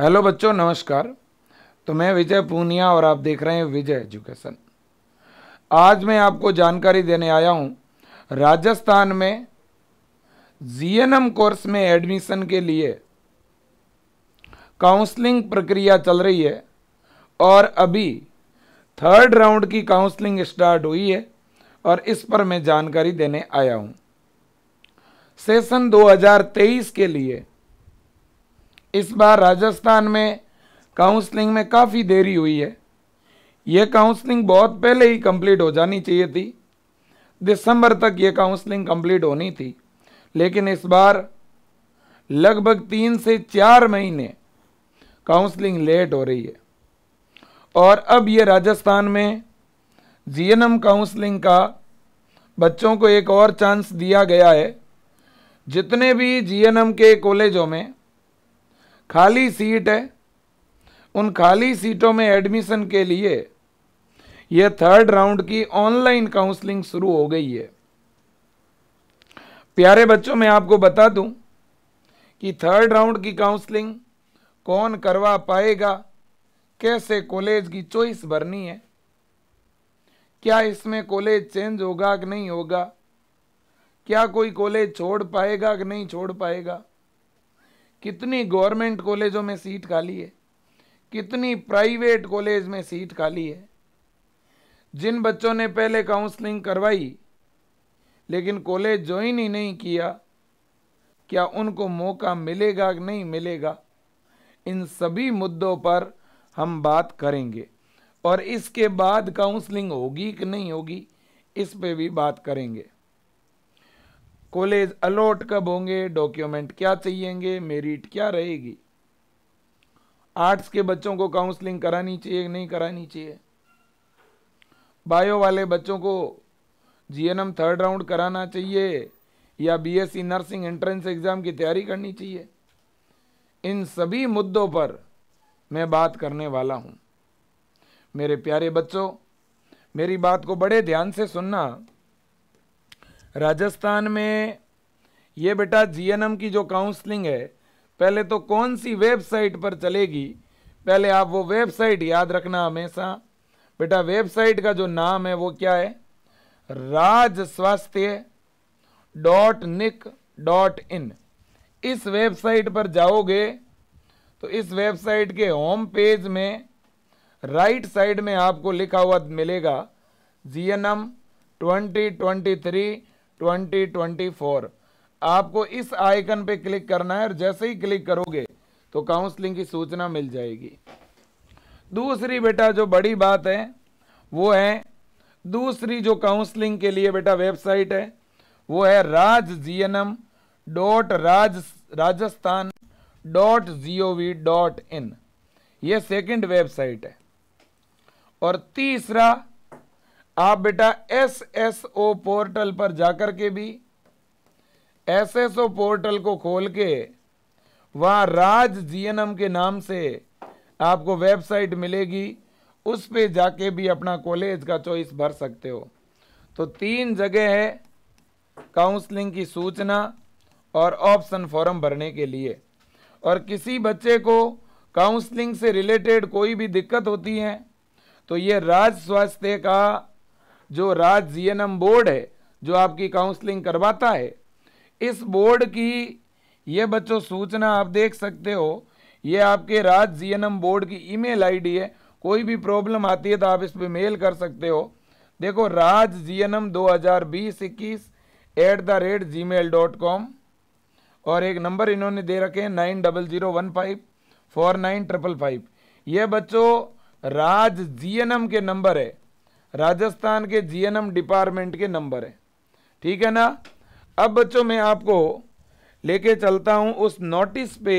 hello बच्चों नमस्कार तो मैं विजय पूनिया और आप देख रहे हैं विजय एजुकेशन आज मैं आपको जानकारी देने आया हूं राजस्थान में जीएनएम कोर्स में एडमिशन के लिए काउंसलिंग प्रक्रिया चल रही है और अभी थर्ड राउंड की काउंसलिंग स्टार्ट हुई है और इस पर मैं जानकारी देने आया हूं सेशन 2023 के लिए इस बार राजस्थान में काउंसलिंग में काफ़ी देरी हुई है ये काउंसलिंग बहुत पहले ही कंप्लीट हो जानी चाहिए थी दिसंबर तक ये काउंसलिंग कंप्लीट होनी थी लेकिन इस बार लगभग तीन से चार महीने काउंसलिंग लेट हो रही है और अब ये राजस्थान में जीएनएम काउंसलिंग का बच्चों को एक और चांस दिया गया है जितने भी जीएनएम के कॉलेजों में खाली सीट है उन खाली सीटों में एडमिशन के लिए यह थर्ड राउंड की ऑनलाइन काउंसलिंग शुरू हो गई है प्यारे बच्चों मैं आपको बता दूं कि थर्ड राउंड की काउंसलिंग कौन करवा पाएगा कैसे कॉलेज की चॉइस भरनी है क्या इसमें कॉलेज चेंज होगा कि नहीं होगा क्या कोई कॉलेज छोड़ पाएगा कि नहीं छोड़ पाएगा कितनी गवर्नमेंट कॉलेजों में सीट खाली है कितनी प्राइवेट कॉलेज में सीट खाली है जिन बच्चों ने पहले काउंसलिंग करवाई लेकिन कॉलेज ज्वाइन ही नहीं किया क्या उनको मौका मिलेगा कि नहीं मिलेगा इन सभी मुद्दों पर हम बात करेंगे और इसके बाद काउंसलिंग होगी कि नहीं होगी इस पे भी बात करेंगे कॉलेज अलॉट कब होंगे डॉक्यूमेंट क्या चाहिएंगे मेरिट क्या रहेगी आर्ट्स के बच्चों को काउंसलिंग करानी चाहिए नहीं करानी चाहिए बायो वाले बच्चों को जीएनएम थर्ड राउंड कराना चाहिए या बीएससी नर्सिंग एंट्रेंस एग्ज़ाम की तैयारी करनी चाहिए इन सभी मुद्दों पर मैं बात करने वाला हूँ मेरे प्यारे बच्चों मेरी बात को बड़े ध्यान से सुनना राजस्थान में ये बेटा जीएनएम की जो काउंसलिंग है पहले तो कौन सी वेबसाइट पर चलेगी पहले आप वो वेबसाइट याद रखना हमेशा बेटा वेबसाइट का जो नाम है वो क्या है राज स्वास्थ्य डॉट निक डॉट इन इस वेबसाइट पर जाओगे तो इस वेबसाइट के होम पेज में राइट साइड में आपको लिखा हुआ मिलेगा G N M twenty twenty three 2024 आपको इस आइकन पे क्लिक करना है और जैसे ही क्लिक करोगे तो काउंसलिंग की सूचना मिल जाएगी दूसरी बेटा जो बड़ी बात है वो है दूसरी जो काउंसलिंग के लिए बेटा वेबसाइट है वो है Raj G N M dot Raj Rajasthan dot G O V dot in ये सेकेंड वेबसाइट है और तीसरा आप बेटा एस एस ओ पोर्टल पर जाकर के भी एस एस ओ पोर्टल को खोल के वहाँ राज जीएनएम के नाम से आपको वेबसाइट मिलेगी उस पे जाके भी अपना कॉलेज का चॉइस भर सकते हो तो तीन जगह है काउंसलिंग की सूचना और ऑप्शन फॉर्म भरने के लिए और किसी बच्चे को काउंसलिंग से रिलेटेड कोई भी दिक्कत होती है तो ये राज स्वास्थ्य का जो राज जी बोर्ड है जो आपकी काउंसलिंग करवाता है इस बोर्ड की ये बच्चों सूचना आप देख सकते हो ये आपके राज जी बोर्ड की ईमेल आईडी है कोई भी प्रॉब्लम आती है तो आप इस पर मेल कर सकते हो देखो राज जी एन एम दो हज़ार बीस इक्कीस at the rate Gmail dot com और एक नंबर इन्होंने दे रखे हैं nine double zero one five four nine triple five ये बच्चों राज जी एन एम के नंबर है राजस्थान के जीएनएम डिपार्टमेंट के नंबर है ठीक है ना अब बच्चों मैं आपको लेके चलता हूँ उस नोटिस पे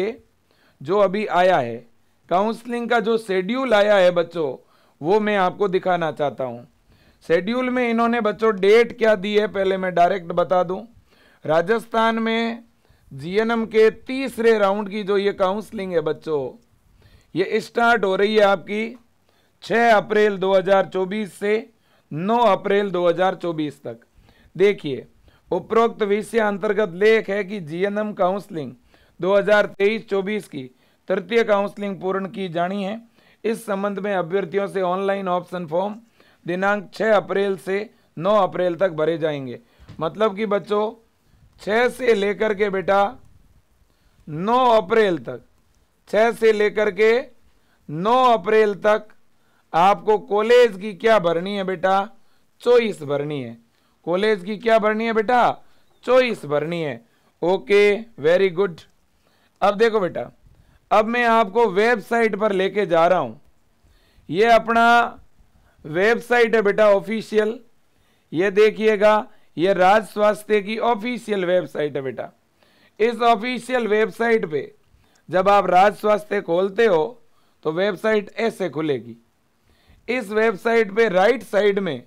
जो अभी आया है काउंसलिंग का जो शेड्यूल आया है बच्चों वो मैं आपको दिखाना चाहता हूँ शेड्यूल में इन्होंने बच्चों डेट क्या दी है पहले मैं डायरेक्ट बता दूँ राजस्थान में जीएनएम के तीसरे राउंड की जो ये काउंसलिंग है बच्चों ये स्टार्ट हो रही है आपकी 6 अप्रैल 2024 से 9 अप्रैल 2024 तक देखिए उपरोक्त विषय अंतर्गत लेख है कि जीएनएम काउंसलिंग 2023-24 की तृतीय काउंसलिंग पूर्ण की जानी है इस संबंध में अभ्यर्थियों से ऑनलाइन ऑप्शन फॉर्म दिनांक 6 अप्रैल से 9 अप्रैल तक भरे जाएंगे मतलब कि बच्चों 6 से लेकर के बेटा 9 अप्रैल तक 6 से लेकर के 9 अप्रैल तक आपको कॉलेज की क्या भरनी है बेटा चोइस भरनी है कॉलेज की क्या भरनी है बेटा चोइस भरनी है ओके वेरी गुड अब देखो बेटा अब मैं आपको वेबसाइट पर लेके जा रहा हूँ ये अपना वेबसाइट है बेटा ऑफिशियल ये देखिएगा ये राज स्वास्थ्य की ऑफिशियल वेबसाइट है बेटा इस ऑफिशियल वेबसाइट पे जब आप राज स्वास्थ्य खोलते हो तो वेबसाइट ऐसे खुलेगी इस वेबसाइट पे राइट साइड में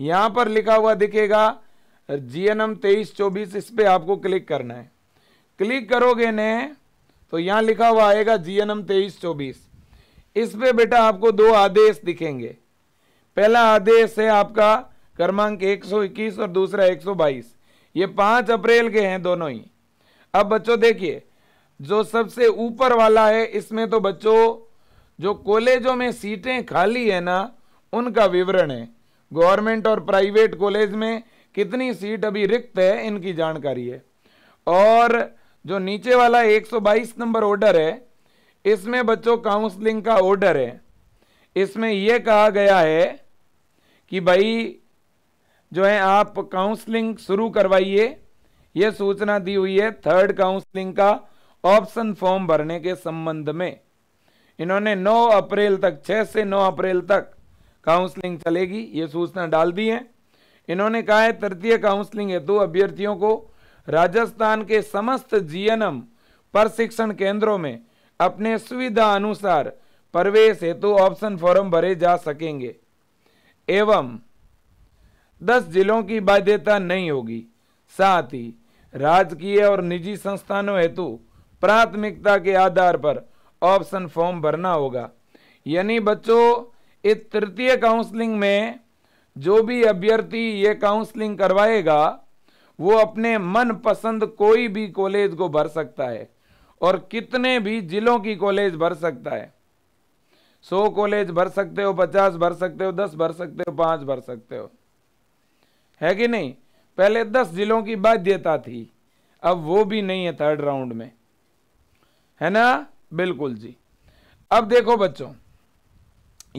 यहाँ पर लिखा हुआ दिखेगा जीएनएम एन तेईस चौबीस इस पे आपको क्लिक करना है क्लिक करोगे ने तो यहाँ लिखा हुआ आएगा जीएनएम एन तेईस चौबीस इस पे बेटा आपको दो आदेश दिखेंगे पहला आदेश है आपका क्रमांक 121 और दूसरा 122 ये पाँच अप्रैल के हैं दोनों ही अब बच्चों देखिए जो सबसे ऊपर वाला है इसमें तो बच्चों जो कॉलेजों में सीटें खाली है ना उनका विवरण है गवर्नमेंट और प्राइवेट कॉलेज में कितनी सीट अभी रिक्त है इनकी जानकारी है और जो नीचे वाला 122 नंबर ऑर्डर है इसमें बच्चों काउंसलिंग का ऑर्डर है इसमें यह कहा गया है कि भाई जो है आप काउंसलिंग शुरू करवाइए यह सूचना दी हुई है थर्ड काउंसलिंग का ऑप्शन फॉर्म भरने के संबंध में इन्होंने 9 अप्रैल तक 6 से 9 अप्रैल तक काउंसलिंग चलेगी ये सूचना डाल दी है इन्होंने कहा है तृतीय काउंसलिंग हेतु अभ्यर्थियों को राजस्थान के समस्त जीएनएम प्रशिक्षण केंद्रों में अपने सुविधा अनुसार प्रवेश हेतु ऑप्शन फॉर्म भरे जा सकेंगे एवं दस जिलों की बाध्यता नहीं होगी साथ ही राजकीय और निजी संस्थानों हेतु प्राथमिकता के आधार पर ऑप्शन फॉर्म भरना होगा यानी बच्चों इस तृतीय काउंसलिंग में जो भी अभ्यर्थी ये काउंसलिंग करवाएगा वो अपने मन पसंद कोई भी कॉलेज को भर सकता है और कितने भी जिलों की कॉलेज भर सकता है सौ कॉलेज भर सकते हो पचास भर सकते हो दस भर सकते हो पांच भर सकते हो है कि नहीं पहले दस जिलों की बाध्यता थी अब वो भी नहीं है थर्ड राउंड में है ना बिल्कुल जी अब देखो बच्चों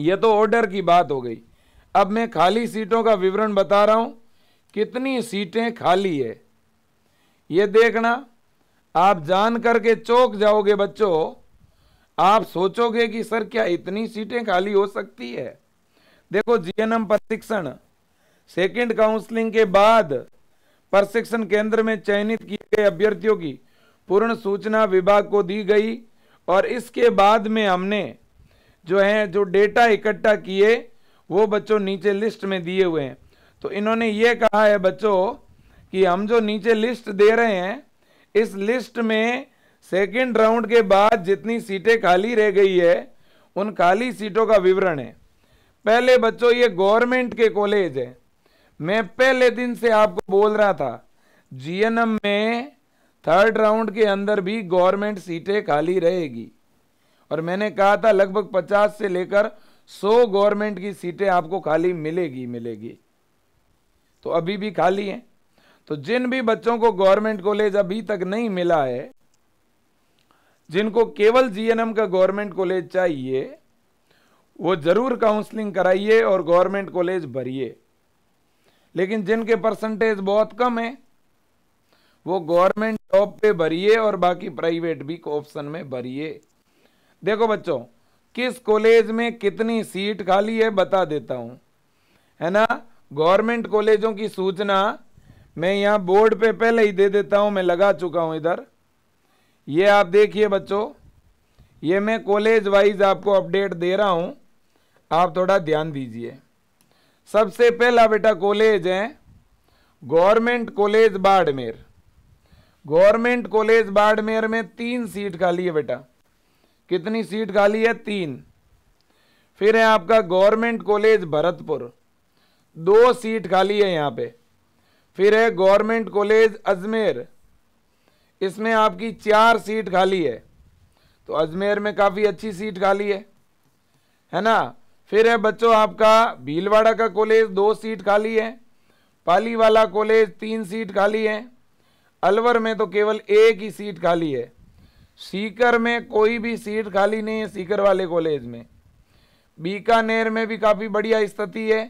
ये तो ऑर्डर की बात हो गई अब मैं खाली सीटों का विवरण बता रहा हूँ कितनी सीटें खाली है ये देखना आप जान करके चौक जाओगे बच्चों आप सोचोगे कि सर क्या इतनी सीटें खाली हो सकती है देखो जीएनएम प्रशिक्षण सेकंड काउंसलिंग के बाद प्रशिक्षण केंद्र में चयनित किए गए अभ्यर्थियों की पूर्ण सूचना विभाग को दी गई और इसके बाद में हमने जो है जो डेटा इकट्ठा किए वो बच्चों नीचे लिस्ट में दिए हुए हैं तो इन्होंने ये कहा है बच्चों कि हम जो नीचे लिस्ट दे रहे हैं इस लिस्ट में सेकंड राउंड के बाद जितनी सीटें खाली रह गई है उन खाली सीटों का विवरण है पहले बच्चों ये गवर्नमेंट के कॉलेज है मैं पहले दिन से आपको बोल रहा था जीएनएम में थर्ड राउंड के अंदर भी गवर्नमेंट सीटें खाली रहेगी और मैंने कहा था लगभग 50 से लेकर 100 गवर्नमेंट की सीटें आपको खाली मिलेगी मिलेगी तो अभी भी खाली हैं तो जिन भी बच्चों को गवर्नमेंट कॉलेज अभी तक नहीं मिला है जिनको केवल जीएनएम का गवर्नमेंट कॉलेज चाहिए वो ज़रूर काउंसलिंग कराइए और गवर्नमेंट कॉलेज भरिए लेकिन जिनके परसेंटेज बहुत कम है वो गवर्नमेंट जॉब पे भरिए और बाकी प्राइवेट भी ऑप्शन में भरिए देखो बच्चों किस कॉलेज में कितनी सीट खाली है बता देता हूँ है ना गवर्नमेंट कॉलेजों की सूचना मैं यहाँ बोर्ड पे पहले ही दे देता हूँ मैं लगा चुका हूँ इधर ये आप देखिए बच्चों ये मैं कॉलेज वाइज आपको अपडेट दे रहा हूँ आप थोड़ा ध्यान दीजिए सबसे पहला बेटा कॉलेज है government college Barmer government college Barmer में तीन सीट खाली है बेटा कितनी सीट खाली है तीन फिर है आपका गवर्नमेंट कॉलेज भरतपुर दो सीट खाली है यहाँ पे फिर है गवर्नमेंट कॉलेज अजमेर इसमें आपकी चार सीट खाली है तो अजमेर में काफ़ी अच्छी सीट खाली है है ना फिर है बच्चों आपका भीलवाड़ा का कॉलेज दो सीट खाली है पाली वाला कॉलेज तीन सीट खाली है अलवर में तो केवल एक ही सीट खाली है सीकर में कोई भी सीट खाली नहीं है सीकर वाले कॉलेज में बीकानेर में भी काफ़ी बढ़िया स्थिति है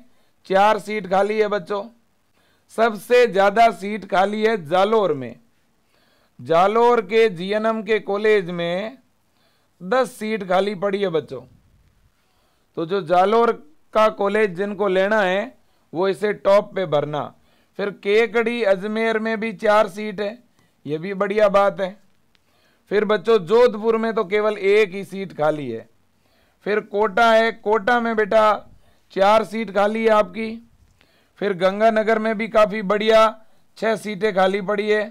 चार सीट खाली है बच्चों सबसे ज़्यादा सीट खाली है जालोर में जालोर के जीएनएम के कॉलेज में दस सीट खाली पड़ी है बच्चों तो जो जालोर का कॉलेज जिनको लेना है वो इसे टॉप पे भरना फिर केकड़ी अजमेर में भी चार सीट है ये भी बढ़िया बात है फिर बच्चों जोधपुर में तो केवल एक ही सीट खाली है फिर कोटा है कोटा में बेटा चार सीट खाली है आपकी फिर गंगानगर में भी काफ़ी बढ़िया छः सीटें खाली पड़ी है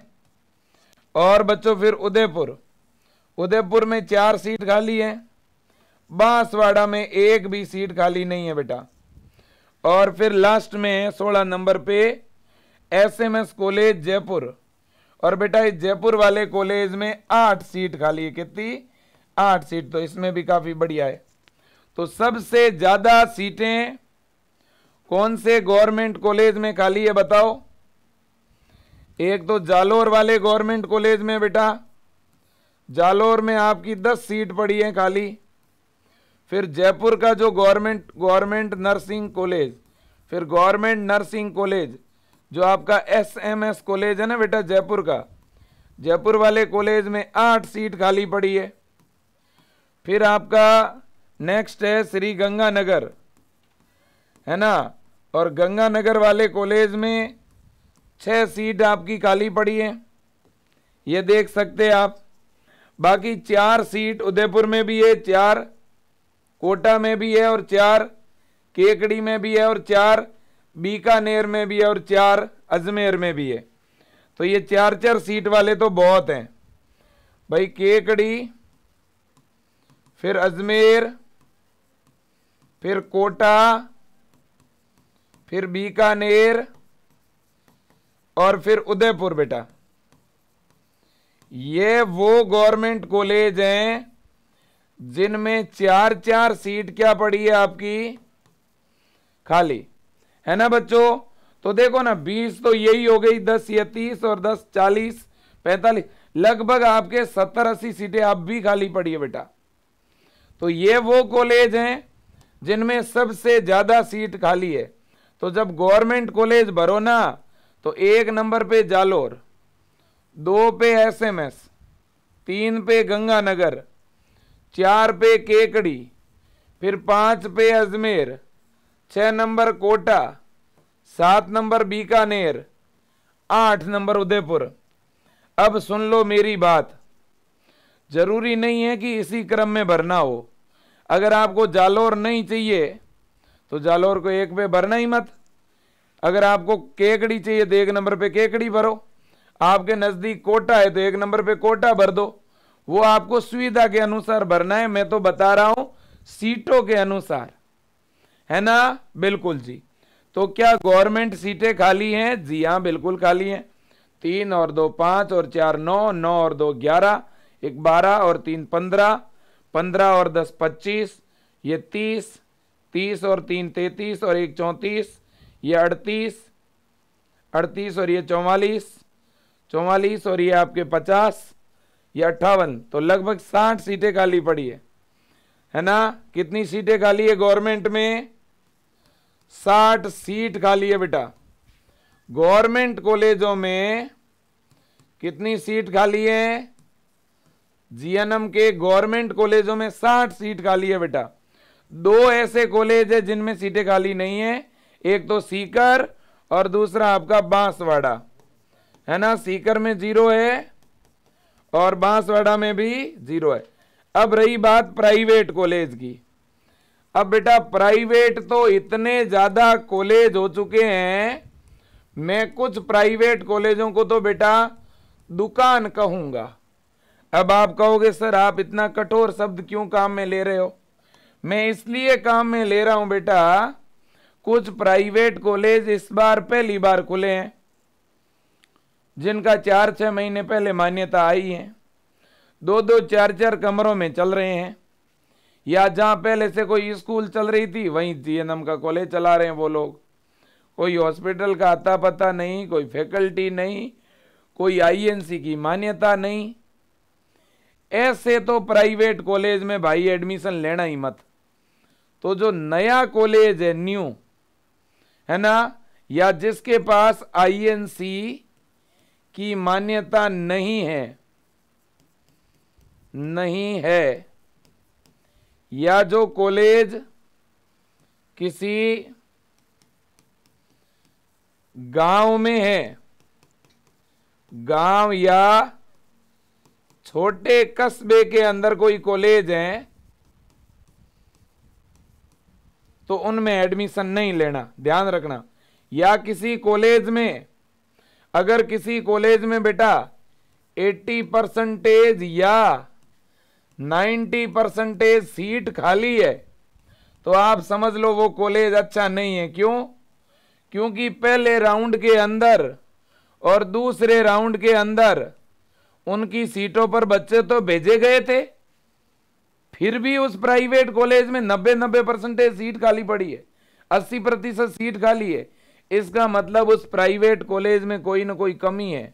और बच्चों फिर उदयपुर उदयपुर में चार सीट खाली है बांसवाड़ा में एक भी सीट खाली नहीं है बेटा और फिर लास्ट में सोलह नंबर पे S M S college Jaipur और बेटा इस जयपुर वाले कॉलेज में आठ सीट खाली है कितनी आठ सीट तो इसमें भी काफ़ी बढ़िया है तो सबसे ज़्यादा सीटें कौन से गवर्नमेंट कॉलेज में खाली है बताओ एक तो जालोर वाले गवर्नमेंट कॉलेज में बेटा जालोर में आपकी दस सीट पड़ी है खाली फिर जयपुर का जो गवर्नमेंट गवर्नमेंट नर्सिंग कॉलेज फिर गवर्नमेंट नर्सिंग कॉलेज जो आपका एस एम एस कॉलेज है ना बेटा जयपुर का जयपुर वाले कॉलेज में आठ सीट खाली पड़ी है फिर आपका नेक्स्ट है श्री गंगानगर है ना और गंगानगर वाले कॉलेज में छः सीट आपकी खाली पड़ी है ये देख सकते आप बाकी चार सीट उदयपुर में भी है चार कोटा में भी है और चार केकड़ी में भी है और चार बीकानेर में भी है और चार अजमेर में भी है तो ये चार चार सीट वाले तो बहुत हैं भाई केकड़ी फिर अजमेर फिर कोटा फिर बीकानेर और फिर उदयपुर बेटा ये वो गवर्नमेंट कॉलेज हैं जिनमें चार चार सीट क्या पड़ी है आपकी खाली है ना बच्चों तो देखो ना बीस तो यही हो गई दस या तीस और दस चालीस पैतालीस लगभग आपके सत्तर अस्सी सीटें आप भी खाली पड़ी है बेटा तो ये वो कॉलेज हैं जिनमें सबसे ज़्यादा सीट खाली है तो जब गवर्नमेंट कॉलेज भरो ना तो एक नंबर पे जालोर दो पे एसएमएस तीन पे गंगानगर चार पे केकड़ी फिर पांच पे अजमेर छः नंबर कोटा सात नंबर बीकानेर आठ नंबर उदयपुर अब सुन लो मेरी बात ज़रूरी नहीं है कि इसी क्रम में भरना हो अगर आपको जालौर नहीं चाहिए तो जालौर को एक पे भरना ही मत अगर आपको केकड़ी चाहिए तो एक नंबर पे केकड़ी भरो आपके नज़दीक कोटा है तो एक नंबर पे कोटा भर दो वो आपको सुविधा के अनुसार भरना है मैं तो बता रहा हूँ सीटों के अनुसार है ना बिल्कुल जी तो क्या गवर्नमेंट सीटें खाली हैं जी हाँ बिल्कुल खाली हैं तीन और दो पाँच और चार नौ नौ और दो ग्यारह एक बारह और तीन पंद्रह पंद्रह और दस पच्चीस ये तीस तीस और तीन तैतीस और एक चौंतीस ये अड़तीस अड़तीस और ये चौवालीस चौवालीस और ये आपके पचास ये अट्ठावन तो लगभग साठ सीटें खाली पड़ी है है ना कितनी सीटें खाली है गवर्नमेंट में साठ सीट खाली है बेटा गवर्नमेंट कॉलेजों में कितनी सीट खाली है जीएनएम के गवर्नमेंट कॉलेजों में साठ सीट खाली है बेटा दो ऐसे कॉलेज है जिनमें सीटें खाली नहीं है एक तो सीकर और दूसरा आपका बांसवाड़ा है ना सीकर में जीरो है और बांसवाड़ा में भी जीरो है अब रही बात प्राइवेट कॉलेज की अब बेटा प्राइवेट तो इतने ज़्यादा कॉलेज हो चुके हैं मैं कुछ प्राइवेट कॉलेजों को तो बेटा दुकान कहूंगा अब आप कहोगे सर आप इतना कठोर शब्द क्यों काम में ले रहे हो मैं इसलिए काम में ले रहा हूं बेटा कुछ प्राइवेट कॉलेज इस बार पहली बार खुले हैं जिनका चार छह महीने पहले मान्यता आई है दो दो चार चार कमरों में चल रहे हैं या जहाँ पहले से कोई स्कूल चल रही थी वहीं जीएनएम का कॉलेज चला रहे हैं वो लोग कोई हॉस्पिटल का आता पता नहीं कोई फैकल्टी नहीं कोई आईएनसी की मान्यता नहीं ऐसे तो प्राइवेट कॉलेज में भाई एडमिशन लेना ही मत तो जो नया कॉलेज है न्यू है ना या जिसके पास आईएनसी की मान्यता नहीं है नहीं है या जो कॉलेज किसी गांव में है गांव या छोटे कस्बे के अंदर कोई कॉलेज है तो उनमें एडमिशन नहीं लेना ध्यान रखना या किसी कॉलेज में अगर किसी कॉलेज में बेटा 80 परसेंटेज या 90 परसेंटेज सीट खाली है तो आप समझ लो वो कॉलेज अच्छा नहीं है क्यों क्योंकि पहले राउंड के अंदर और दूसरे राउंड के अंदर उनकी सीटों पर बच्चे तो भेजे गए थे फिर भी उस प्राइवेट कॉलेज में नब्बे नब्बे परसेंटेज सीट खाली पड़ी है अस्सी प्रतिशत सीट खाली है इसका मतलब उस प्राइवेट कॉलेज में कोई ना कोई कमी है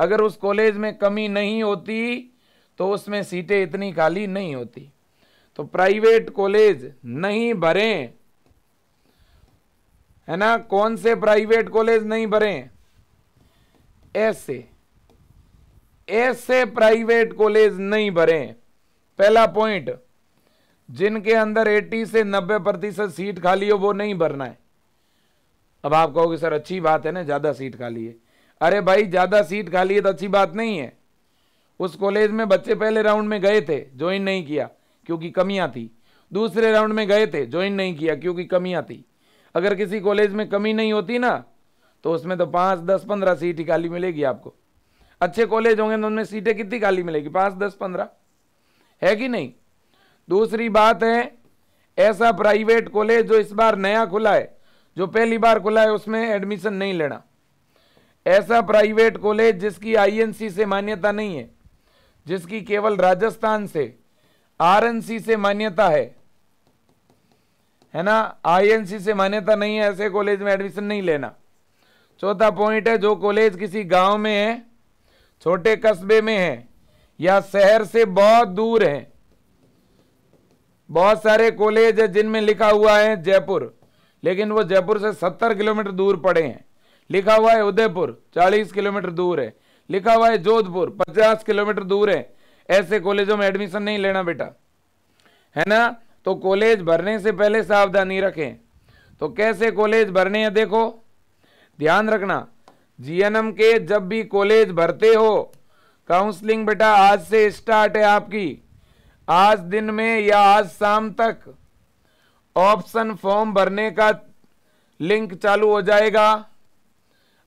अगर उस कॉलेज में कमी नहीं होती तो उसमें सीटें इतनी खाली नहीं होती तो प्राइवेट कॉलेज नहीं भरे है ना कौन से प्राइवेट कॉलेज नहीं भरे ऐसे ऐसे प्राइवेट कॉलेज नहीं भरे पहला पॉइंट जिनके अंदर 80 से 90 प्रतिशत सीट खाली हो वो नहीं भरना है अब आप कहोगे सर अच्छी बात है ना ज़्यादा सीट खाली है अरे भाई ज़्यादा सीट खाली है तो अच्छी बात नहीं है उस कॉलेज में बच्चे पहले राउंड में गए थे ज्वाइन नहीं किया क्योंकि कमियाँ थी दूसरे राउंड में गए थे ज्वाइन नहीं किया क्योंकि कमियाँ थी अगर किसी कॉलेज में कमी नहीं होती ना तो उसमें तो पाँच दस पंद्रह सीट ही खाली मिलेगी आपको अच्छे कॉलेज होंगे तो उनमें सीटें कितनी खाली मिलेगी पाँच दस पंद्रह है कि नहीं दूसरी बात है ऐसा प्राइवेट कॉलेज जो इस बार नया खुला है जो पहली बार खुला है उसमें एडमिशन नहीं लेना ऐसा प्राइवेट कॉलेज जिसकी आईएनसी से मान्यता नहीं है जिसकी केवल राजस्थान से आरएनसी से मान्यता है है ना आईएनसी से मान्यता नहीं है ऐसे कॉलेज में एडमिशन नहीं लेना चौथा पॉइंट है जो कॉलेज किसी गांव में है छोटे कस्बे में है या शहर से बहुत दूर है बहुत सारे कॉलेज है जिनमें लिखा हुआ है जयपुर लेकिन वो जयपुर से सत्तर किलोमीटर दूर पड़े हैं लिखा हुआ है उदयपुर चालीस किलोमीटर दूर है लिखा हुआ है जोधपुर पचास किलोमीटर दूर है ऐसे कॉलेजों में एडमिशन नहीं लेना बेटा है ना तो कॉलेज भरने से पहले सावधानी रखें तो कैसे कॉलेज भरने हैं देखो ध्यान रखना जीएनएम के जब भी कॉलेज भरते हो काउंसलिंग बेटा आज से स्टार्ट है आपकी आज दिन में या आज शाम तक ऑप्शन फॉर्म भरने का लिंक चालू हो जाएगा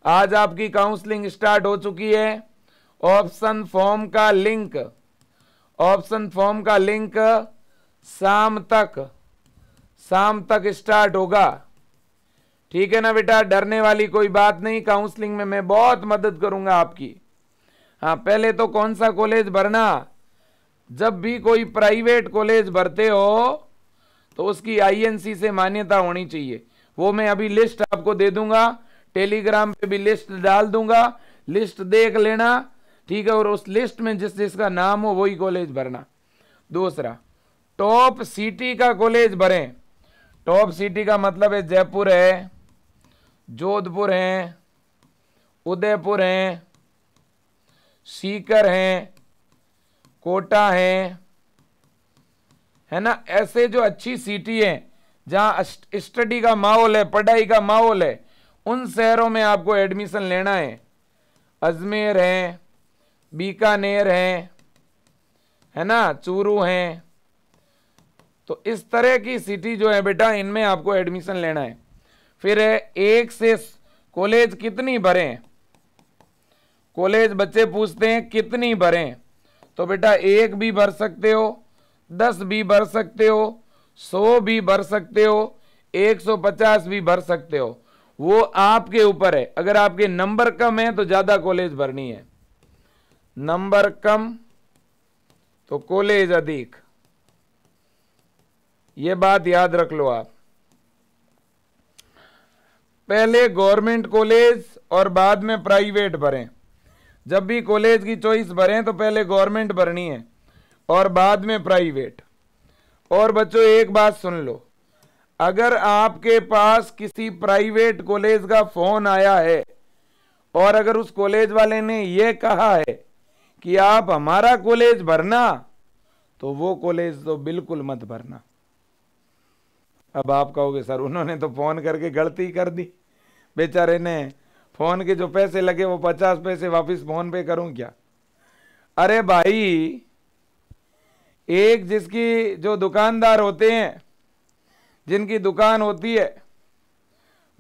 आज आपकी काउंसलिंग स्टार्ट हो चुकी है ऑप्शन फॉर्म का लिंक ऑप्शन फॉर्म का लिंक शाम तक शाम तक स्टार्ट होगा ठीक है ना बेटा डरने वाली कोई बात नहीं काउंसलिंग में मैं बहुत मदद करूंगा आपकी हाँ पहले तो कौन सा कॉलेज भरना जब भी कोई प्राइवेट कॉलेज भरते हो तो उसकी आईएनसी से मान्यता होनी चाहिए वो मैं अभी लिस्ट आपको दे दूंगा टेलीग्राम पे भी लिस्ट डाल दूंगा लिस्ट देख लेना ठीक है और उस लिस्ट में जिस जिसका नाम हो वही कॉलेज भरना दूसरा टॉप सिटी का कॉलेज भरें टॉप सिटी का मतलब है जयपुर है जोधपुर है उदयपुर है सीकर है कोटा है है ना ऐसे जो अच्छी सिटी हैं जहाँ स्टडी का माहौल है पढ़ाई का माहौल है उन शहरों में आपको एडमिशन लेना है अजमेर है बीकानेर है है ना चूरू है तो इस तरह की सिटी जो है बेटा इनमें आपको एडमिशन लेना है फिर है एक से कॉलेज कितनी भरे कॉलेज बच्चे पूछते हैं कितनी भरे तो बेटा एक भी भर सकते हो दस भी भर सकते हो सौ भी भर सकते हो एक सौ पचास भी भर सकते हो वो आपके ऊपर है अगर आपके नंबर कम है तो ज़्यादा कॉलेज भरनी है नंबर कम तो कॉलेज अधिक ये बात याद रख लो आप पहले गवर्नमेंट कॉलेज और बाद में प्राइवेट भरें जब भी कॉलेज की चॉइस भरें तो पहले गवर्नमेंट भरनी है और बाद में प्राइवेट और बच्चों एक बात सुन लो अगर आपके पास किसी प्राइवेट कॉलेज का फोन आया है और अगर उस कॉलेज वाले ने यह कहा है कि आप हमारा कॉलेज भरना तो वो कॉलेज तो बिल्कुल मत भरना अब आप कहोगे सर उन्होंने तो फोन करके गलती कर दी बेचारे ने फोन के जो पैसे लगे वो पचास पैसे वापस फोन पे करूं क्या अरे भाई एक जिसकी जो दुकानदार होते हैं जिनकी दुकान होती है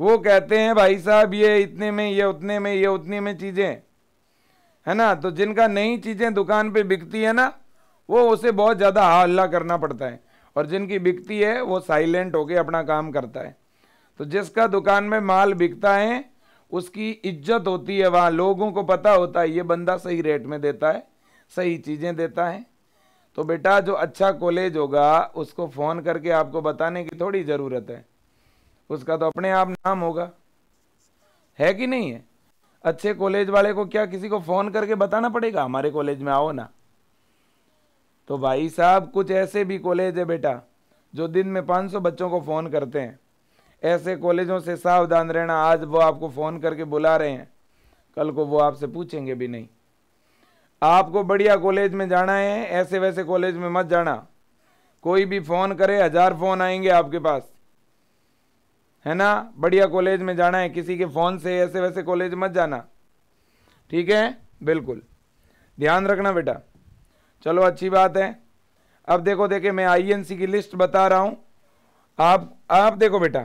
वो कहते हैं भाई साहब ये इतने में ये उतने में ये उतने में चीज़ें है ना तो जिनका नई चीज़ें दुकान पे बिकती है ना वो उसे बहुत ज़्यादा हा हल्ला करना पड़ता है और जिनकी बिकती है वो साइलेंट होके अपना काम करता है तो जिसका दुकान में माल बिकता है उसकी इज्जत होती है वहाँ लोगों को पता होता है ये बंदा सही रेट में देता है सही चीज़ें देता है तो बेटा जो अच्छा कॉलेज होगा उसको फ़ोन करके आपको बताने की थोड़ी ज़रूरत है उसका तो अपने आप नाम होगा है कि नहीं है अच्छे कॉलेज वाले को क्या किसी को फ़ोन करके बताना पड़ेगा हमारे कॉलेज में आओ ना तो भाई साहब कुछ ऐसे भी कॉलेज है बेटा जो दिन में 500 बच्चों को फ़ोन करते हैं ऐसे कॉलेजों से सावधान रहना आज वो आपको फ़ोन करके बुला रहे हैं कल को वो आपसे पूछेंगे भी नहीं आपको बढ़िया कॉलेज में जाना है ऐसे वैसे कॉलेज में मत जाना कोई भी फ़ोन करे हज़ार फ़ोन आएंगे आपके पास है ना बढ़िया कॉलेज में जाना है किसी के फ़ोन से ऐसे वैसे कॉलेज मत जाना ठीक है बिल्कुल ध्यान रखना बेटा चलो अच्छी बात है अब देखो देखे मैं आईएनसी की लिस्ट बता रहा हूँ आप आप देखो बेटा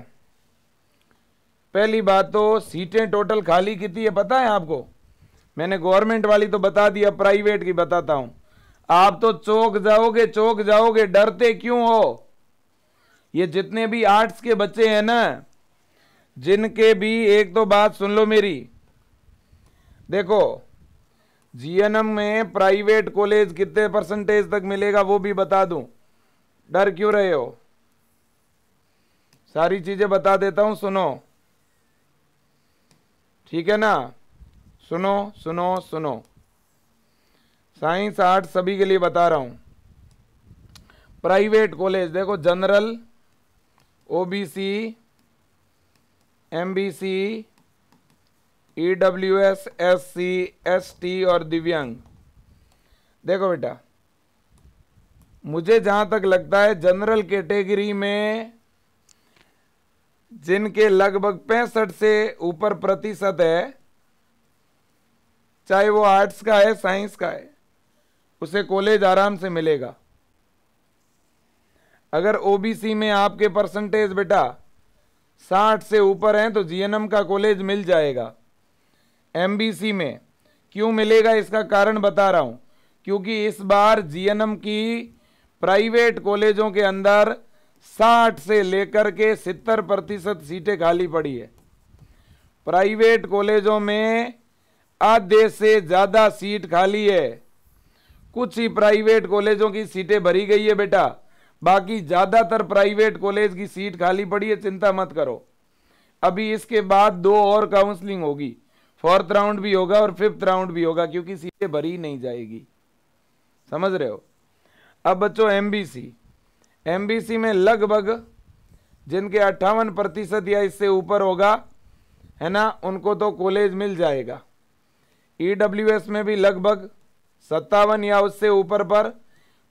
पहली बात तो सीटें टोटल खाली कितनी है पता है आपको मैंने गवर्नमेंट वाली तो बता दिया प्राइवेट की बताता हूं आप तो चौक जाओगे चौक जाओगे डरते क्यों हो ये जितने भी आर्ट्स के बच्चे हैं ना जिनके भी एक तो बात सुन लो मेरी देखो जीएनएम में प्राइवेट कॉलेज कितने परसेंटेज तक मिलेगा वो भी बता दूं डर क्यों रहे हो सारी चीज़ें बता देता हूं सुनो ठीक है ना सुनो सुनो सुनो साइंस आर्ट सभी के लिए बता रहा हूँ प्राइवेट कॉलेज देखो general OBC MBC EWS SC ST और दिव्यांग देखो बेटा मुझे जहाँ तक लगता है जनरल कैटेगरी में जिनके लगभग पैंसठ से ऊपर प्रतिशत है चाहे वो आर्ट्स का है साइंस का है उसे कॉलेज आराम से मिलेगा अगर ओबीसी में आपके परसेंटेज बेटा साठ से ऊपर हैं तो जीएनएम का कॉलेज मिल जाएगा एमबीसी में क्यों मिलेगा इसका कारण बता रहा हूँ क्योंकि इस बार जीएनएम की प्राइवेट कॉलेजों के अंदर 60 से लेकर के 70 प्रतिशत सीटें खाली पड़ी है प्राइवेट कॉलेजों में आधे से ज़्यादा सीट खाली है कुछ ही प्राइवेट कॉलेजों की सीटें भरी गई है बेटा बाकी ज़्यादातर प्राइवेट कॉलेज की सीट खाली पड़ी है चिंता मत करो अभी इसके बाद दो और काउंसलिंग होगी फोर्थ राउंड भी होगा और फिफ्थ राउंड भी होगा क्योंकि सीटें भरी नहीं जाएगी समझ रहे हो अब बच्चों एमबीसी एमबीसी में लगभग जिनके अट्ठावन प्रतिशत या इससे ऊपर होगा है ना उनको तो कॉलेज मिल जाएगा ई e में भी लगभग सत्तावन या उससे ऊपर पर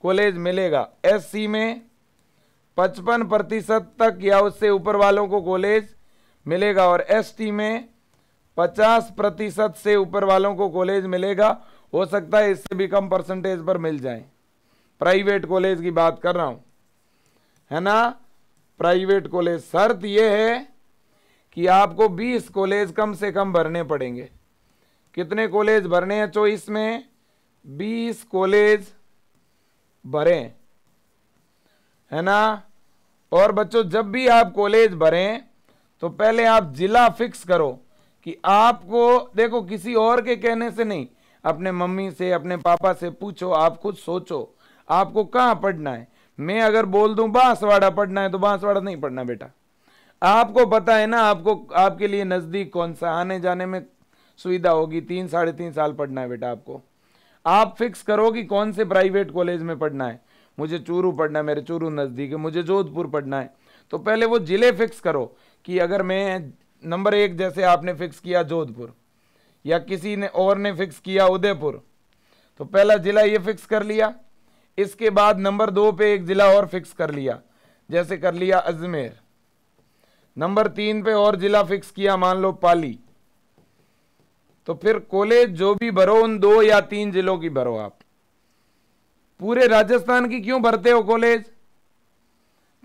कॉलेज मिलेगा एससी में पचपन प्रतिशत तक या उससे ऊपर वालों को कॉलेज मिलेगा और एसटी में पचास प्रतिशत से ऊपर वालों को कॉलेज मिलेगा हो सकता है इससे भी कम परसेंटेज पर मिल जाए प्राइवेट कॉलेज की बात कर रहा हूँ है ना प्राइवेट कॉलेज शर्त यह है कि आपको 20 कॉलेज कम से कम भरने पड़ेंगे कितने कॉलेज भरने हैं चौबीस में बीस कॉलेज भरें है ना और बच्चों जब भी आप कॉलेज भरें तो पहले आप जिला फिक्स करो कि आपको देखो किसी और के कहने से नहीं अपने मम्मी से अपने पापा से पूछो आप खुद सोचो आपको कहाँ पढ़ना है मैं अगर बोल दूं बांसवाड़ा पढ़ना है तो बांसवाड़ा नहीं पढ़ना बेटा आपको पता है ना आपको आपके लिए नज़दीक कौन सा आने जाने में सुविधा होगी तीन साढ़े तीन साल पढ़ना है बेटा आपको आप फिक्स करो कि कौन से प्राइवेट कॉलेज में पढ़ना है मुझे चूरू पढ़ना है मेरे चूरू नज़दीक है मुझे जोधपुर पढ़ना है तो पहले वो ज़िले फिक्स करो कि अगर मैं नंबर एक जैसे आपने फिक्स किया जोधपुर या किसी ने और ने फिक्स किया उदयपुर तो पहला ज़िला ये फिक्स कर लिया इसके बाद नंबर दो पे एक ज़िला और फिक्स कर लिया जैसे कर लिया अजमेर नंबर तीन पे और ज़िला फिक्स किया मान लो पाली तो फिर कॉलेज जो भी भरो उन दो या तीन जिलों की भरो आप पूरे राजस्थान की क्यों भरते हो कॉलेज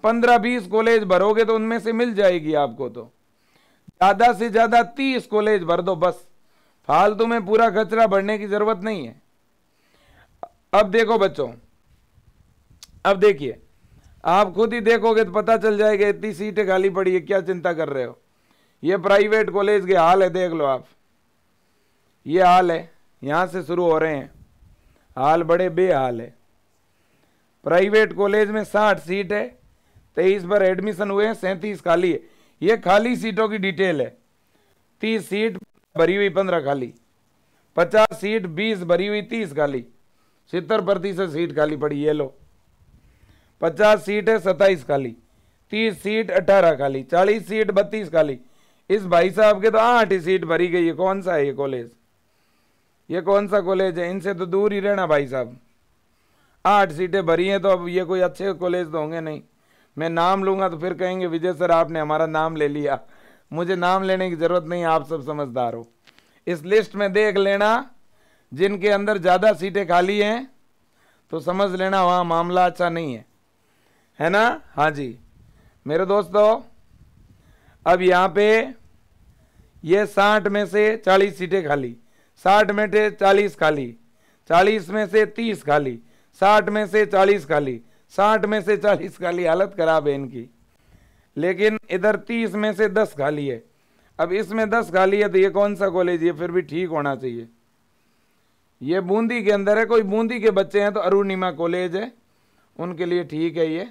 पंद्रह बीस कॉलेज भरोगे तो उनमें से मिल जाएगी आपको तो ज़्यादा से ज़्यादा तीस कॉलेज भर दो बस फालतू में पूरा कचरा भरने की ज़रूरत नहीं है अब देखो बच्चों अब देखिए आप खुद ही देखोगे तो पता चल जाएगा इतनी सीटें खाली पड़ी है क्या चिंता कर रहे हो ये प्राइवेट कॉलेज के हाल है देख लो आप ये हाल है यहाँ से शुरू हो रहे हैं हाल बड़े बेहाल है प्राइवेट कॉलेज में साठ सीट है तेईस पर एडमिशन हुए हैं सैंतीस खाली है ये खाली सीटों की डिटेल है तीस सीट भरी हुई पंद्रह खाली पचास सीट बीस भरी हुई तीस खाली सत्तर प्रतिशत सीट खाली पड़ी ये लो पचास सीट है सत्ताईस खाली तीस सीट अठारह खाली चालीस सीट बत्तीस खाली इस भाई साहब के तो आठ ही सीट भरी गई है कौन सा है ये कॉलेज ये कौन सा कॉलेज है इनसे तो दूर ही रहना भाई साहब आठ सीटें भरी हैं तो अब ये कोई अच्छे कॉलेज तो होंगे नहीं मैं नाम लूँगा तो फिर कहेंगे विजय सर आपने हमारा नाम ले लिया मुझे नाम लेने की ज़रूरत नहीं आप सब समझदार हो इस लिस्ट में देख लेना जिनके अंदर ज़्यादा सीटें खाली हैं तो समझ लेना वहाँ मामला अच्छा नहीं है है ना हाँ जी मेरे दोस्तों अब यहाँ पे ये साठ में से चालीस सीटें खाली साठ में से चालीस खाली चालीस में से तीस खाली साठ में से चालीस खाली साठ में से चालीस खाली हालत खराब है इनकी लेकिन इधर तीस में से दस खाली है अब इसमें दस खाली है तो ये कौन सा कॉलेज है फिर भी ठीक होना चाहिए ये बूंदी के अंदर है कोई बूंदी के बच्चे हैं तो अरुणिमा कॉलेज है उनके लिए ठीक है ये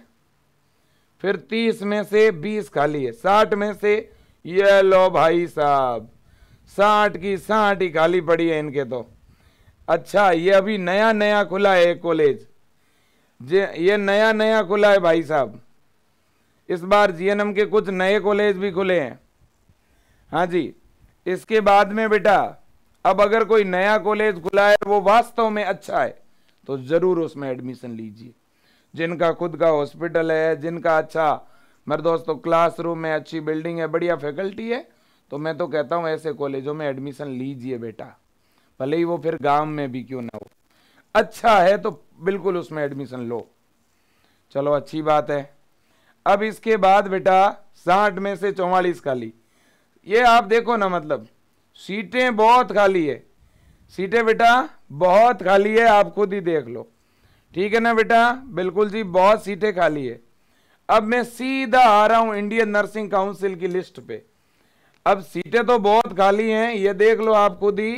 फिर तीस में से बीस खाली है साठ में से ये लो भाई साहब साठ की साठ ही खाली पड़ी है इनके तो अच्छा ये अभी नया नया खुला है कॉलेज जे ये नया नया खुला है भाई साहब इस बार जीएनएम के कुछ नए कॉलेज भी खुले हैं हाँ जी इसके बाद में बेटा अब अगर कोई नया कॉलेज खुला है वो वास्तव में अच्छा है तो ज़रूर उसमें एडमिशन लीजिए जिनका खुद का हॉस्पिटल है जिनका अच्छा मेरे दोस्तों क्लासरूम है अच्छी बिल्डिंग है बढ़िया फैकल्टी है तो मैं तो कहता हूँ ऐसे कॉलेजों में एडमिशन लीजिए बेटा भले ही वो फिर गांव में भी क्यों ना हो अच्छा है तो बिल्कुल उसमें एडमिशन लो चलो अच्छी बात है अब इसके बाद बेटा साठ में से चौवालीस खाली ये आप देखो ना मतलब सीटें बहुत खाली है सीटें बेटा बहुत खाली है आप खुद ही देख लो ठीक है ना बेटा बिल्कुल जी बहुत सीटें खाली है अब मैं सीधा आ रहा हूँ इंडियन नर्सिंग काउंसिल की लिस्ट पे अब सीटें तो बहुत खाली हैं ये देख लो आप खुद ही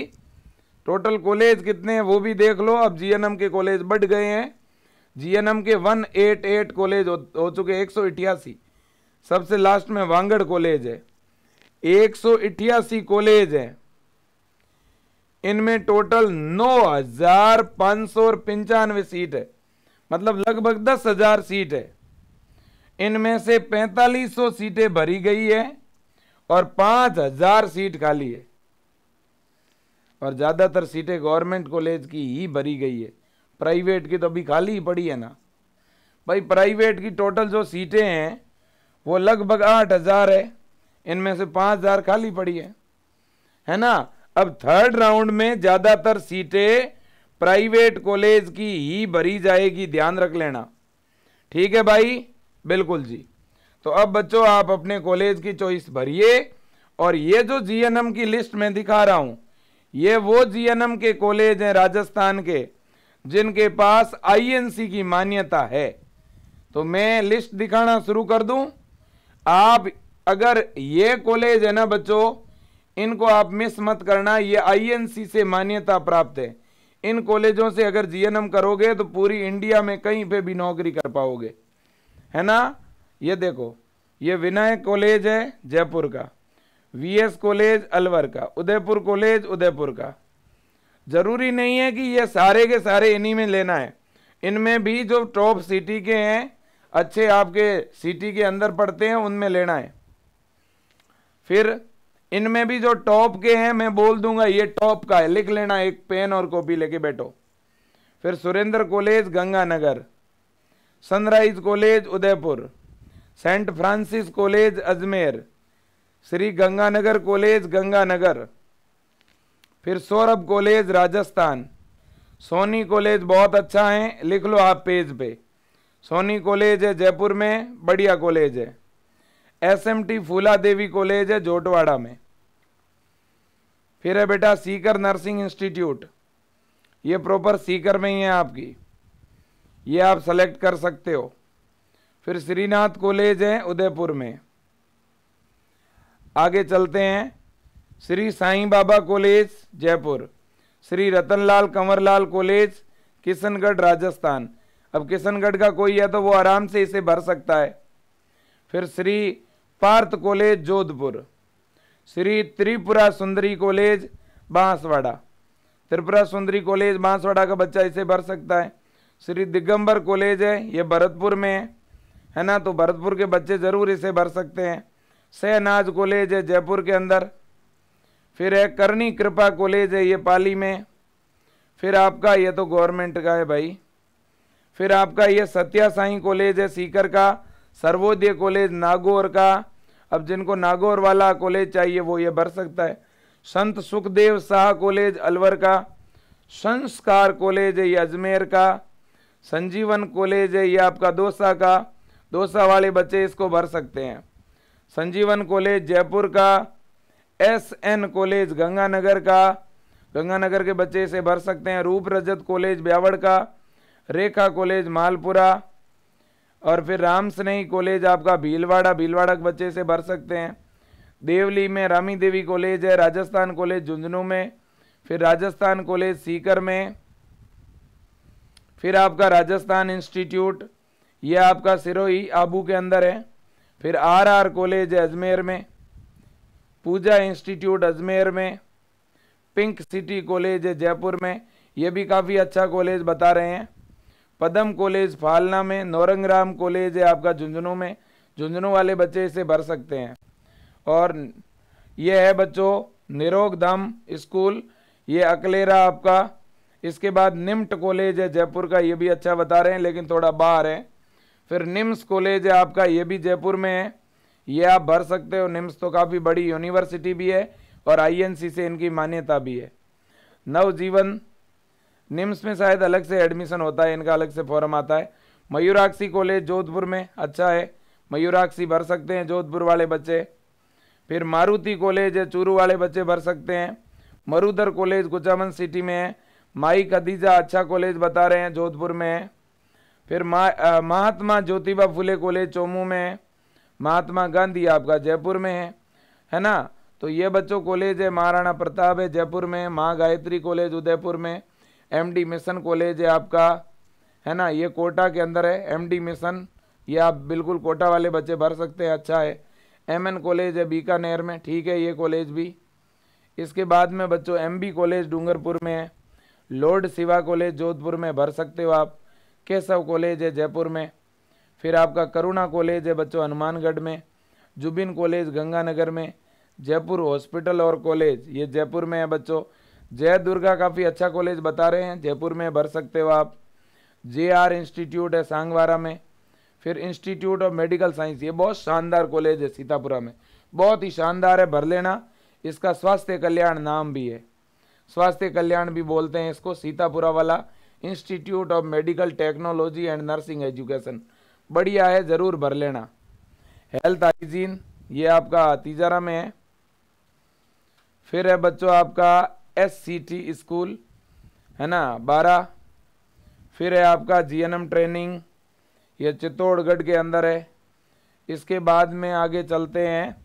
टोटल कॉलेज कितने हैं वो भी देख लो अब जीएनएम के कॉलेज बढ़ गए हैं जीएनएम के 188 कॉलेज हो, हो चुके एक सबसे लास्ट में वांगड़ कॉलेज है एक कॉलेज हैं इनमें टोटल नौ हजार पांच सौ पंचानवे सीट है मतलब लगभग दस हजार सीट है इनमें से पैंतालीस सौ सीटें भरी गई है और पाँच हजार सीट खाली है और ज़्यादातर सीटें गवर्नमेंट कॉलेज की ही भरी गई है प्राइवेट की तो अभी खाली ही पड़ी है ना भाई प्राइवेट की टोटल जो सीटें हैं वो लगभग आठ हज़ार है इनमें से पाँच हज़ार खाली पड़ी है है ना अब थर्ड राउंड में ज़्यादातर सीटें प्राइवेट कॉलेज की ही भरी जाएगी ध्यान रख लेना ठीक है भाई बिल्कुल जी तो अब बच्चों आप अपने कॉलेज की चॉइस भरिए और ये जो जीएनएम की लिस्ट में दिखा रहा हूँ ये वो जीएनएम के कॉलेज हैं राजस्थान के जिनके पास आईएनसी की मान्यता है तो मैं लिस्ट दिखाना शुरू कर दूं आप अगर ये कॉलेज है ना बच्चों इनको आप मिस मत करना ये आईएनसी से मान्यता प्राप्त है इन कॉलेजों से अगर जीएनएम करोगे तो पूरी इंडिया में कहीं पे भी नौकरी कर पाओगे है ना ये देखो ये विनय कॉलेज है जयपुर का वीएस कॉलेज अलवर का उदयपुर कॉलेज उदयपुर का ज़रूरी नहीं है कि ये सारे के सारे इन्हीं में लेना है इनमें भी जो टॉप सिटी के हैं अच्छे आपके सिटी के अंदर पढ़ते हैं उनमें लेना है फिर इनमें भी जो टॉप के हैं मैं बोल दूंगा ये टॉप का है लिख लेना एक पेन और कॉपी लेके बैठो फिर Surendra college Ganganagar sunrise college Udaipur saint Francis college Ajmer Shri Ganganagar college Ganganagar फिर सौरभ कॉलेज राजस्थान सोनी कॉलेज बहुत अच्छा है लिख लो आप पेज पे सोनी कॉलेज है जयपुर में बढ़िया कॉलेज है एस एम टी फूला देवी कॉलेज है जोटवाड़ा में फिर है बेटा सीकर नर्सिंग इंस्टीट्यूट ये प्रॉपर सीकर में ही है आपकी ये आप सेलेक्ट कर सकते हो फिर श्रीनाथ कॉलेज है उदयपुर में आगे चलते हैं श्री साईं बाबा कॉलेज जयपुर श्री रतनलाल कंवरलाल कॉलेज किशनगढ़ राजस्थान अब किशनगढ़ का कोई है तो वो आराम से इसे भर सकता है फिर Shri Parth college Jodhpur Shri Tripura Sundari college Banswara Tripura Sundari college Banswara का बच्चा इसे भर सकता है श्री दिगंबर कॉलेज है ये भरतपुर में है है ना तो भरतपुर के बच्चे ज़रूर इसे भर सकते हैं अनाज कॉलेज है जयपुर के अंदर फिर है करनी कृपा कॉलेज है ये पाली में फिर आपका ये तो गवर्नमेंट का है भाई फिर आपका ये सत्या साई कॉलेज है सीकर का सर्वोदय कॉलेज नागौर का अब जिनको नागौर वाला कॉलेज चाहिए वो ये भर सकता है संत सुखदेव शाह कॉलेज अलवर का संस्कार कॉलेज है ये अजमेर का संजीवन कॉलेज है ये आपका दोसा का दो सौ वाले बच्चे इसको भर सकते हैं संजीवन कॉलेज जयपुर का एस एन कॉलेज गंगानगर का गंगानगर के बच्चे इसे भर सकते हैं रूप रजत कॉलेज ब्यावड़ का रेखा कॉलेज मालपुरा और फिर राम स्नेही कॉलेज आपका भीलवाड़ा भीलवाड़ा के बच्चे इसे भर सकते हैं देवली में रामी देवी कॉलेज है राजस्थान कॉलेज झुंझुनू में फिर राजस्थान कॉलेज सीकर में फिर आपका राजस्थान इंस्टीट्यूट ये आपका सिरोही आबू के अंदर है फिर आरआर कॉलेज अजमेर में पूजा इंस्टीट्यूट अजमेर में पिंक सिटी कॉलेज है जयपुर में ये भी काफ़ी अच्छा कॉलेज बता रहे हैं पदम कॉलेज फालना में नौरंगराम कॉलेज है आपका झुंझुनू में झुंझुनू वाले बच्चे इसे भर सकते हैं और ये है बच्चों निरोग धाम स्कूल ये अकलेरा आपका इसके बाद निम्ट कॉलेज है जयपुर का ये भी अच्छा बता रहे हैं लेकिन थोड़ा बाहर है फिर निम्स कॉलेज है आपका ये भी जयपुर में है ये आप भर सकते हो निम्स तो काफ़ी बड़ी यूनिवर्सिटी भी है और आईएनसी से इनकी मान्यता भी है नवजीवन निम्स में शायद अलग से एडमिशन होता है इनका अलग से फॉर्म आता है मयूराक्षी कॉलेज जोधपुर में अच्छा है मयूराक्षी भर सकते हैं जोधपुर वाले बच्चे फिर मारुति कॉलेज है चूरू वाले बच्चे भर सकते हैं मरुधर कॉलेज गुजामन सिटी में है माई खदीजा अच्छा कॉलेज बता रहे हैं जोधपुर में है फिर महात्मा ज्योतिबा फुले कॉलेज चोमू में है महात्मा गांधी आपका जयपुर में है है ना तो ये बच्चों कॉलेज है महाराणा प्रताप है जयपुर में माँ गायत्री कॉलेज उदयपुर में एमडी मिशन कॉलेज है आपका है ना ये कोटा के अंदर है एमडी मिशन ये आप बिल्कुल कोटा वाले बच्चे भर सकते हैं अच्छा है एमएन कॉलेज है बीकानेर में ठीक है ये कॉलेज भी इसके बाद में बच्चों एमबी कॉलेज डूंगरपुर में है लॉर्ड शिवा कॉलेज जोधपुर में भर सकते हो आप केशव कॉलेज है जयपुर में फिर आपका करुणा कॉलेज है बच्चों हनुमानगढ़ में जुबिन कॉलेज गंगानगर में जयपुर हॉस्पिटल और कॉलेज ये जयपुर में है बच्चों जय दुर्गा काफ़ी अच्छा कॉलेज बता रहे हैं जयपुर में भर सकते हो आप जे आर इंस्टीट्यूट है सांगवारा में फिर इंस्टीट्यूट ऑफ मेडिकल साइंस ये बहुत शानदार कॉलेज है सीतापुरा में बहुत ही शानदार है भर लेना इसका स्वास्थ्य कल्याण नाम भी है स्वास्थ्य कल्याण भी बोलते हैं इसको सीतापुरा वाला institute of medical technology and nursing education बढ़िया है ज़रूर भर लेना हेल्थ हाइजीन ये आपका तीजारा में है फिर है बच्चों आपका एस सी टी स्कूल है ना बारह फिर है आपका जीएनएम ट्रेनिंग ये चित्तौड़गढ़ के अंदर है इसके बाद में आगे चलते हैं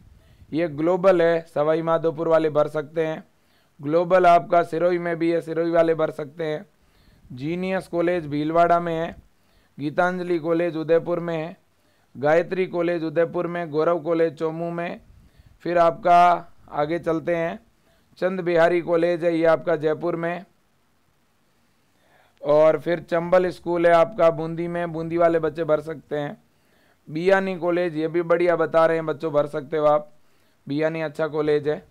ये ग्लोबल है सवाई माधोपुर वाले भर सकते हैं ग्लोबल आपका सिरोई में भी है सिरोई वाले भर सकते हैं जीनियस कॉलेज भीलवाड़ा में है गीतांजलि कॉलेज उदयपुर में है गायत्री कॉलेज उदयपुर में गौरव कॉलेज चोमू में फिर आपका आगे चलते हैं चंद बिहारी कॉलेज है ये आपका जयपुर में और फिर चंबल स्कूल है आपका बूंदी में बूंदी वाले बच्चे भर सकते हैं बियानी कॉलेज ये भी बढ़िया बता रहे हैं बच्चों भर सकते हो आप बियानी अच्छा कॉलेज है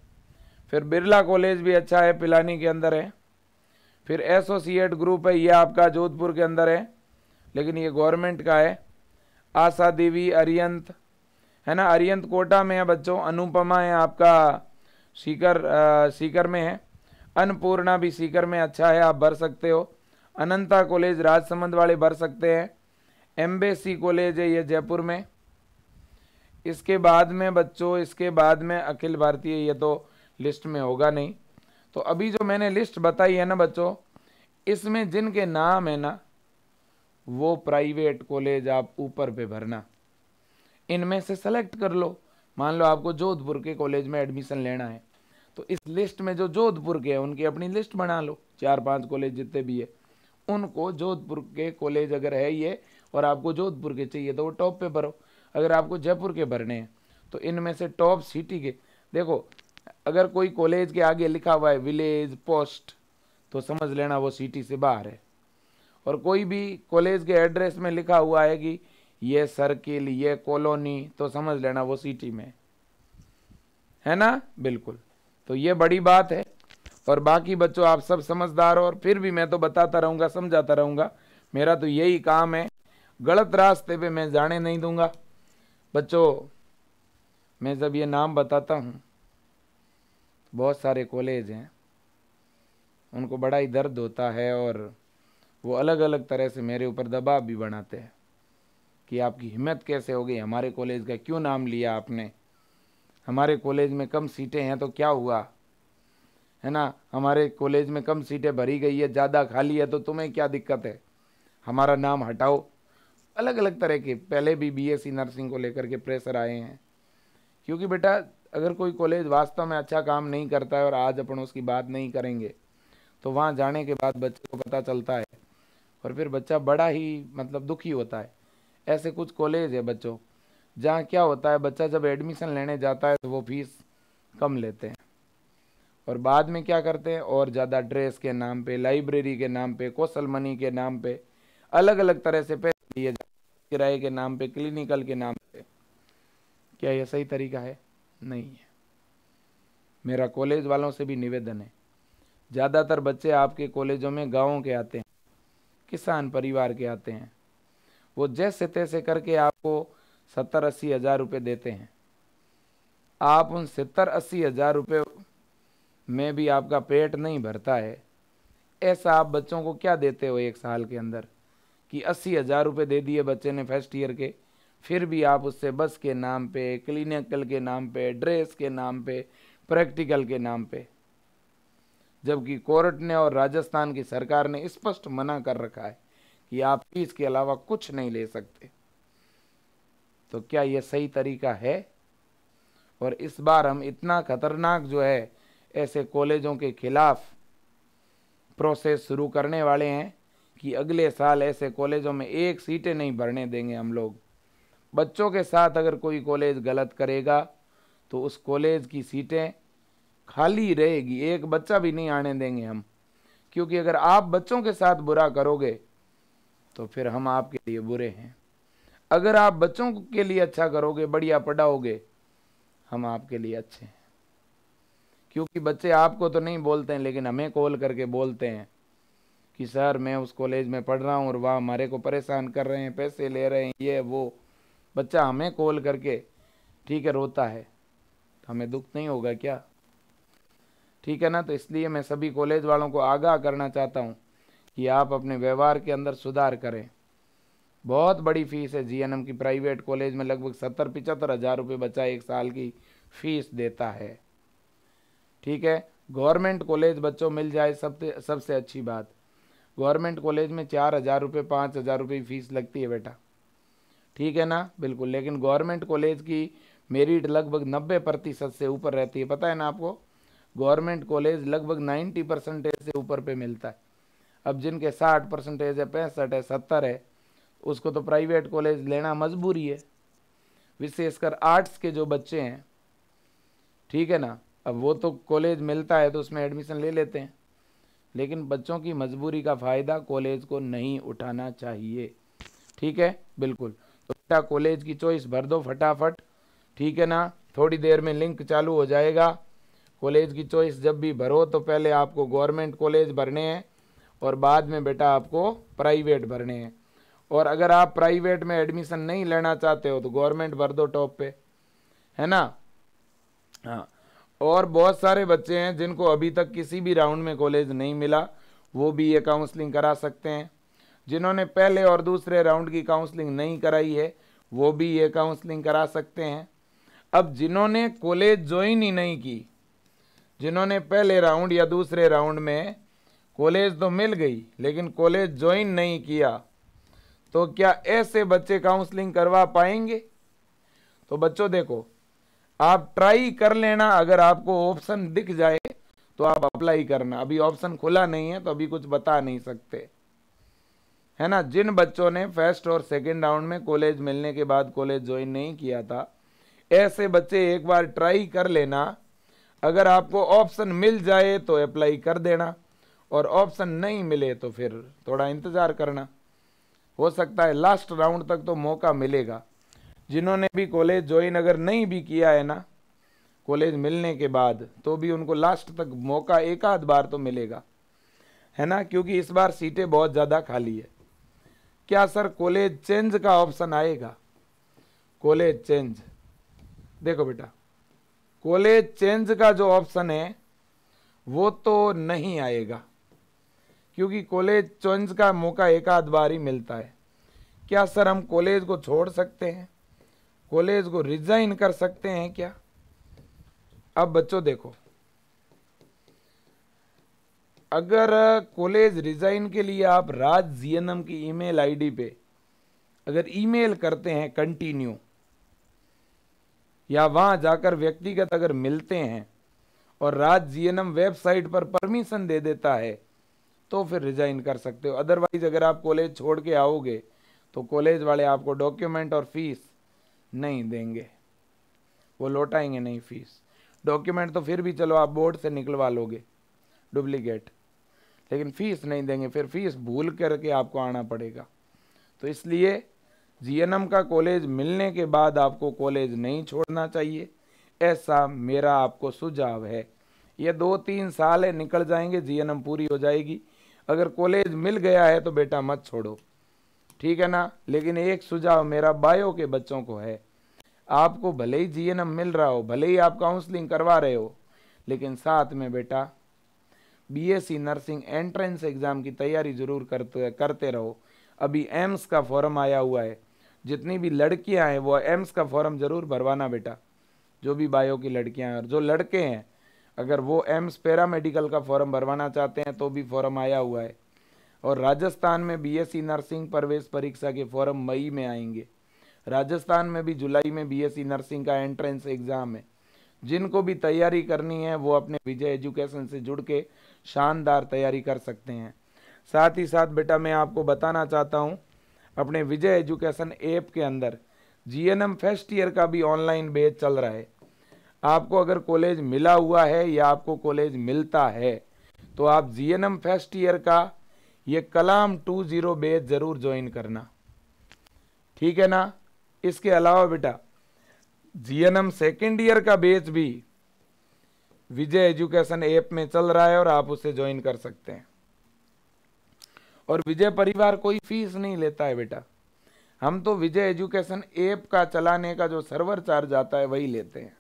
फिर बिरला कॉलेज भी अच्छा है पिलानी के अंदर है फिर एसोसिएट ग्रुप है ये आपका जोधपुर के अंदर है लेकिन ये गवर्नमेंट का है आशा देवी अरियंत है ना अरियंत कोटा में है बच्चों अनुपमा है आपका सीकर आ, सीकर में है अन्नपूर्णा भी सीकर में अच्छा है आप भर सकते हो अनंता कॉलेज राजसमंद वाले भर सकते हैं एम्बेसी कॉलेज है ये जयपुर में इसके बाद में बच्चों इसके बाद में अखिल भारतीय ये तो लिस्ट में होगा नहीं तो अभी जो मैंने लिस्ट बताई है ना बच्चों इसमें जिनके नाम है ना वो प्राइवेट कॉलेज आप ऊपर पे भरना इनमें से सेलेक्ट कर लो मान लो आपको जोधपुर के कॉलेज में एडमिशन लेना है तो इस लिस्ट में जो जोधपुर के हैं उनकी अपनी लिस्ट बना लो चार पांच कॉलेज जितने भी है उनको जोधपुर के कॉलेज अगर है ये और आपको जोधपुर के चाहिए तो वो टॉप पे भरो अगर आपको जयपुर के भरने हैं तो इनमें से टॉप सिटी के देखो अगर कोई कॉलेज के आगे लिखा हुआ है विलेज पोस्ट तो समझ लेना वो सिटी से बाहर है और कोई भी कॉलेज के एड्रेस में लिखा हुआ है कि ये सर्किल ये कॉलोनी तो समझ लेना वो सिटी में है ना बिल्कुल तो ये बड़ी बात है और बाकी बच्चों आप सब समझदार हो और फिर भी मैं तो बताता रहूँगा समझाता रहूँगा मेरा तो यही काम है गलत रास्ते पे मैं जाने नहीं दूंगा बच्चों मैं जब ये नाम बताता हूँ बहुत सारे कॉलेज हैं उनको बड़ा ही दर्द होता है और वो अलग अलग तरह से मेरे ऊपर दबाव भी बनाते हैं कि आपकी हिम्मत कैसे हो गई हमारे कॉलेज का क्यों नाम लिया आपने हमारे कॉलेज में कम सीटें हैं तो क्या हुआ है ना हमारे कॉलेज में कम सीटें भरी गई है ज़्यादा खाली है तो तुम्हें क्या दिक्कत है हमारा नाम हटाओ अलग अलग तरह के पहले भी बीएससी नर्सिंग e को लेकर के प्रेशर आए हैं क्योंकि बेटा अगर कोई कॉलेज वास्तव में अच्छा काम नहीं करता है और आज अपन उसकी बात नहीं करेंगे तो वहाँ जाने के बाद बच्चे को पता चलता है और फिर बच्चा बड़ा ही मतलब दुखी होता है ऐसे कुछ कॉलेज है बच्चों जहाँ क्या होता है बच्चा जब एडमिशन लेने जाता है तो वो फीस कम लेते हैं और बाद में क्या करते हैं और ज़्यादा ड्रेस के नाम पे लाइब्रेरी के नाम पे कौशल मनी के नाम पे अलग अलग तरह से पैसे किराए के नाम पे क्लिनिकल के नाम पे क्या यह सही तरीका है नहीं है मेरा कॉलेज वालों से भी निवेदन है ज़्यादातर बच्चे आपके कॉलेजों में गांवों के आते हैं किसान परिवार के आते हैं वो जैसे तैसे करके आपको सत्तर अस्सी हज़ार रुपये देते हैं आप उन सत्तर अस्सी हज़ार रुपये में भी आपका पेट नहीं भरता है ऐसा आप बच्चों को क्या देते हो एक साल के अंदर कि अस्सी हज़ार रुपये दे दिए बच्चे ने फर्स्ट ईयर के फिर भी आप उससे बस के नाम पे क्लिनिकल के नाम पे ड्रेस के नाम पे प्रैक्टिकल के नाम पे जबकि कोर्ट ने और राजस्थान की सरकार ने स्पष्ट मना कर रखा है कि आप फीस के अलावा कुछ नहीं ले सकते तो क्या यह सही तरीका है और इस बार हम इतना खतरनाक जो है ऐसे कॉलेजों के खिलाफ प्रोसेस शुरू करने वाले हैं कि अगले साल ऐसे कॉलेजों में एक सीटें नहीं भरने देंगे हम लोग बच्चों के साथ अगर कोई कॉलेज गलत करेगा तो उस कॉलेज की सीटें खाली रहेगी एक बच्चा भी नहीं आने देंगे हम क्योंकि अगर आप बच्चों के साथ बुरा करोगे तो फिर हम आपके लिए बुरे हैं अगर आप बच्चों के लिए अच्छा करोगे बढ़िया पढ़ाओगे हम आपके लिए अच्छे हैं क्योंकि बच्चे आपको तो नहीं बोलते हैं लेकिन हमें कॉल करके बोलते हैं कि सर मैं उस कॉलेज में पढ़ रहा हूँ और वह हमारे को परेशान कर रहे हैं पैसे ले रहे हैं ये वो बच्चा हमें कॉल करके ठीक है रोता है तो हमें दुख नहीं होगा क्या ठीक है ना तो इसलिए मैं सभी कॉलेज वालों को आगाह करना चाहता हूँ कि आप अपने व्यवहार के अंदर सुधार करें बहुत बड़ी फ़ीस है जीएनएम की प्राइवेट कॉलेज में लगभग सत्तर पिचहत्तर हज़ार रुपये बच्चा एक साल की फ़ीस देता है ठीक है गवर्नमेंट कॉलेज बच्चों मिल जाए सब सबसे अच्छी बात गवर्नमेंट कॉलेज में चार हज़ार रुपये पाँच हज़ार रुपये फ़ीस लगती है बेटा ठीक है ना बिल्कुल लेकिन गवर्नमेंट कॉलेज की मेरिट लगभग नब्बे प्रतिशत से ऊपर रहती है पता है ना आपको गवर्नमेंट कॉलेज लगभग नाइन्टी परसेंटेज से ऊपर पे मिलता है अब जिनके साठ परसेंटेज है पैंसठ है सत्तर है उसको तो प्राइवेट कॉलेज लेना मजबूरी है विशेषकर आर्ट्स के जो बच्चे हैं ठीक है ना अब वो तो कॉलेज मिलता है तो उसमें एडमिशन ले लेते हैं लेकिन बच्चों की मजबूरी का फ़ायदा कॉलेज को नहीं उठाना चाहिए ठीक है बिल्कुल तो बेटा कॉलेज की चॉइस भर दो फटाफट ठीक है ना थोड़ी देर में लिंक चालू हो जाएगा कॉलेज की चॉइस जब भी भरो तो पहले आपको गवर्नमेंट कॉलेज भरने हैं और बाद में बेटा आपको प्राइवेट भरने हैं और अगर आप प्राइवेट में एडमिशन नहीं लेना चाहते हो तो गवर्नमेंट भर दो टॉप पे है ना हाँ और बहुत सारे बच्चे हैं जिनको अभी तक किसी भी राउंड में कॉलेज नहीं मिला वो भी ये काउंसलिंग करा सकते हैं जिन्होंने पहले और दूसरे राउंड की काउंसलिंग नहीं कराई है वो भी ये काउंसलिंग करा सकते हैं अब जिन्होंने कॉलेज ज्वाइन ही नहीं की जिन्होंने पहले राउंड या दूसरे राउंड में कॉलेज तो मिल गई लेकिन कॉलेज ज्वाइन नहीं किया तो क्या ऐसे बच्चे काउंसलिंग करवा पाएंगे तो बच्चों देखो आप ट्राई कर लेना अगर आपको ऑप्शन दिख जाए तो आप अप्लाई करना अभी ऑप्शन खुला नहीं है तो अभी कुछ बता नहीं सकते है ना जिन बच्चों ने फर्स्ट और सेकेंड राउंड में कॉलेज मिलने के बाद कॉलेज ज्वाइन नहीं किया था ऐसे बच्चे एक बार ट्राई कर लेना अगर आपको ऑप्शन मिल जाए तो अप्लाई कर देना और ऑप्शन नहीं मिले तो फिर थोड़ा इंतज़ार करना हो सकता है लास्ट राउंड तक तो मौका मिलेगा जिन्होंने भी कॉलेज ज्वाइन अगर नहीं भी किया है ना कॉलेज मिलने के बाद तो भी उनको लास्ट तक मौका एक आध बार तो मिलेगा है ना क्योंकि इस बार सीटें बहुत ज़्यादा खाली है क्या सर कॉलेज चेंज का ऑप्शन आएगा कॉलेज चेंज देखो बेटा कॉलेज चेंज का जो ऑप्शन है वो तो नहीं आएगा क्योंकि कॉलेज चेंज का मौका एक आध बार ही मिलता है क्या सर हम कॉलेज को छोड़ सकते हैं कॉलेज को रिजाइन कर सकते हैं क्या अब बच्चों देखो अगर कॉलेज रिज़ाइन के लिए आप राज जी एन एम की ईमेल आईडी पे अगर ईमेल करते हैं कंटिन्यू या वहाँ जाकर व्यक्तिगत अगर मिलते हैं और Raj G N M website पर परमिशन दे देता है तो फिर रिज़ाइन कर सकते हो अदरवाइज़ अगर आप कॉलेज छोड़ के आओगे तो कॉलेज वाले आपको डॉक्यूमेंट और फीस नहीं देंगे वो लौटाएंगे नहीं फीस डॉक्यूमेंट तो फिर भी चलो आप बोर्ड से निकलवा लोगे डुप्लीकेट लेकिन फीस नहीं देंगे फिर फीस भूल करके आपको आना पड़ेगा तो इसलिए जीएनएम का कॉलेज मिलने के बाद आपको कॉलेज नहीं छोड़ना चाहिए ऐसा मेरा आपको सुझाव है ये दो तीन साल है निकल जाएंगे जीएनएम पूरी हो जाएगी अगर कॉलेज मिल गया है तो बेटा मत छोड़ो ठीक है ना लेकिन एक सुझाव मेरा बायो के बच्चों को है आपको भले ही जीएनएम मिल रहा हो भले ही आप काउंसलिंग करवा रहे हो लेकिन साथ में बेटा बीएससी नर्सिंग एंट्रेंस एग्ज़ाम की तैयारी ज़रूर करते करते रहो अभी एम्स का फॉर्म आया हुआ है जितनी भी लड़कियां हैं वो एम्स का फॉर्म ज़रूर भरवाना बेटा जो भी बायो की लड़कियां हैं और जो लड़के हैं अगर वो एम्स पैरामेडिकल का फॉर्म भरवाना चाहते हैं तो भी फॉर्म आया हुआ है और राजस्थान में बी नर्सिंग प्रवेश परीक्षा के फॉर्म मई में आएंगे राजस्थान में भी जुलाई में बी नर्सिंग का एंट्रेंस एग्ज़ाम है जिनको भी तैयारी करनी है वो अपने विजय एजुकेशन से जुड़ के शानदार तैयारी कर सकते हैं साथ ही साथ बेटा मैं आपको बताना चाहता हूँ अपने विजय एजुकेशन ऐप के अंदर G N M first year का भी ऑनलाइन बेच चल रहा है आपको अगर कॉलेज मिला हुआ है या आपको कॉलेज मिलता है तो आप G N M first year का ये कलाम टू ज़ीरो बेच ज़रूर ज्वाइन करना ठीक है ना इसके अलावा बेटा G N M second year का बेच भी विजय एजुकेशन ऐप में चल रहा है और आप उसे ज्वाइन कर सकते हैं और विजय परिवार कोई फीस नहीं लेता है बेटा हम तो विजय एजुकेशन ऐप का चलाने का जो सर्वर चार्ज आता है वही लेते हैं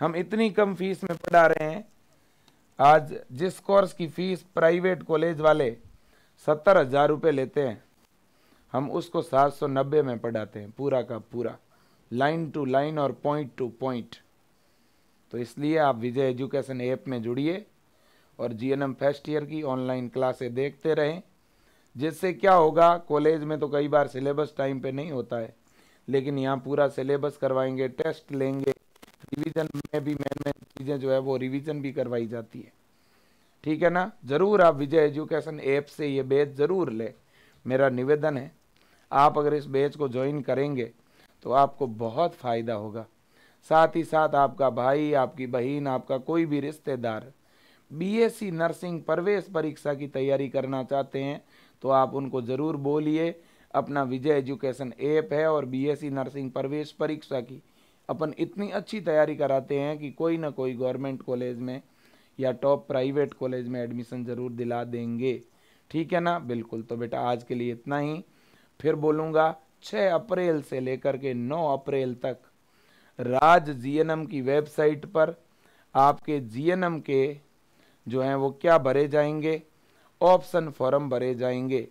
हम इतनी कम फीस में पढ़ा रहे हैं आज जिस कोर्स की फीस प्राइवेट कॉलेज वाले सत्तर हजार रुपये लेते हैं हम उसको सात सौ नब्बे में पढ़ाते हैं पूरा का पूरा लाइन टू लाइन और पॉइंट टू पॉइंट तो इसलिए आप विजय एजुकेशन ऐप में जुड़िए और जीएनएम फर्स्ट ईयर की ऑनलाइन क्लासें देखते रहें जिससे क्या होगा कॉलेज में तो कई बार सिलेबस टाइम पे नहीं होता है लेकिन यहाँ पूरा सिलेबस करवाएंगे टेस्ट लेंगे रिवीजन में भी मेन मेन चीज़ें जो है वो रिवीजन भी करवाई जाती है ठीक है ना ज़रूर आप विजय एजुकेशन ऐप से ये बेच ज़रूर लें मेरा निवेदन है आप अगर इस बैच को ज्वाइन करेंगे तो आपको बहुत फ़ायदा होगा साथ ही साथ आपका भाई आपकी बहन आपका कोई भी रिश्तेदार बीएससी नर्सिंग प्रवेश परीक्षा की तैयारी करना चाहते हैं तो आप उनको ज़रूर बोलिए अपना विजय एजुकेशन ऐप है और बीएससी नर्सिंग प्रवेश परीक्षा की अपन इतनी अच्छी तैयारी कराते हैं कि कोई ना कोई गवर्नमेंट कॉलेज में या टॉप प्राइवेट कॉलेज में एडमिशन ज़रूर दिला देंगे ठीक है ना बिल्कुल तो बेटा आज के लिए इतना ही फिर बोलूँगा छः अप्रैल से लेकर के नौ अप्रैल तक राज जीएनएम की वेबसाइट पर आपके जीएनएम के जो हैं वो क्या भरे जाएंगे ऑप्शन फॉर्म भरे जाएंगे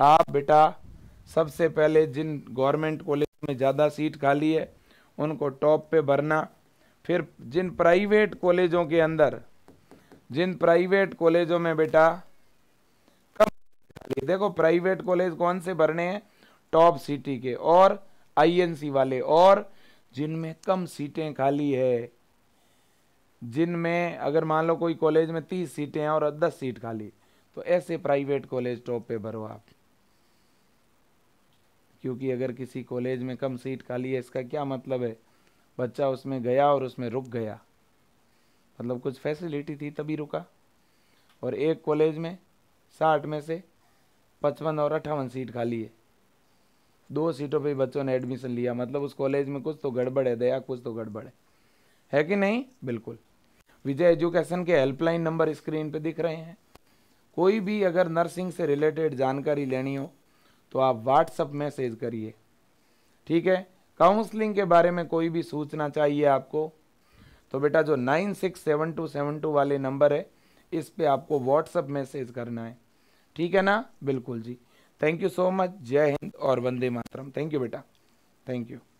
आप बेटा सबसे पहले जिन गवर्नमेंट कॉलेज में ज़्यादा सीट खाली है उनको टॉप पे भरना फिर जिन प्राइवेट कॉलेजों के अंदर जिन प्राइवेट कॉलेजों में बेटा कम देखो प्राइवेट कॉलेज कौन से भरने हैं टॉप सिटी के और आईएनसी वाले और जिनमें कम सीटें खाली है जिनमें अगर मान लो कोई कॉलेज में तीस सीटें हैं और दस सीट खाली तो ऐसे प्राइवेट कॉलेज टॉप पे भरो आप क्योंकि अगर किसी कॉलेज में कम सीट खाली है इसका क्या मतलब है बच्चा उसमें गया और उसमें रुक गया मतलब कुछ फैसिलिटी थी तभी रुका और एक कॉलेज में साठ में से पचपन और अट्ठावन सीट खाली है दो सीटों पे बच्चों ने एडमिशन लिया मतलब उस कॉलेज में कुछ तो गड़बड़ है दया कुछ तो गड़बड़ है है कि नहीं बिल्कुल विजय एजुकेशन के हेल्पलाइन नंबर स्क्रीन पे दिख रहे हैं कोई भी अगर नर्सिंग से रिलेटेड जानकारी लेनी हो तो आप व्हाट्सअप मैसेज करिए ठीक है काउंसलिंग के बारे में कोई भी सूचना चाहिए आपको तो बेटा जो nine six seven two seven two वाले नंबर है इस पर आपको व्हाट्सअप मैसेज करना है ठीक है ना बिल्कुल जी थैंक यू सो मच जय हिंद और वंदे मातरम थैंक यू बेटा थैंक यू